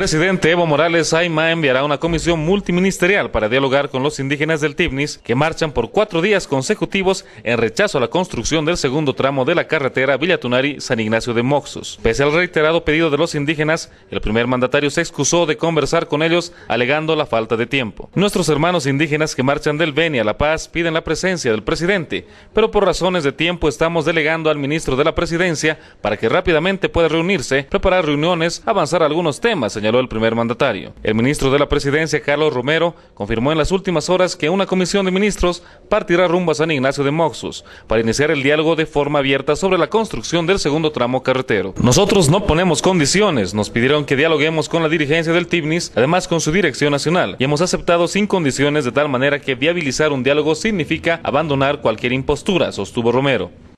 presidente Evo Morales Aima enviará una comisión multiministerial para dialogar con los indígenas del Tibnis que marchan por cuatro días consecutivos en rechazo a la construcción del segundo tramo de la carretera Villatunari-San Ignacio de Moxos. Pese al reiterado pedido de los indígenas, el primer mandatario se excusó de conversar con ellos alegando la falta de tiempo. Nuestros hermanos indígenas que marchan del Beni a La Paz piden la presencia del presidente, pero por razones de tiempo estamos delegando al ministro de la presidencia para que rápidamente pueda reunirse, preparar reuniones, avanzar algunos temas, señor el primer mandatario. El ministro de la Presidencia, Carlos Romero, confirmó en las últimas horas que una comisión de ministros partirá rumbo a San Ignacio de Moxus para iniciar el diálogo de forma abierta sobre la construcción del segundo tramo carretero. Nosotros no ponemos condiciones, nos pidieron que dialoguemos con la dirigencia del TIBNIS, además con su dirección nacional, y hemos aceptado sin condiciones de tal manera que viabilizar un diálogo significa abandonar cualquier impostura, sostuvo Romero.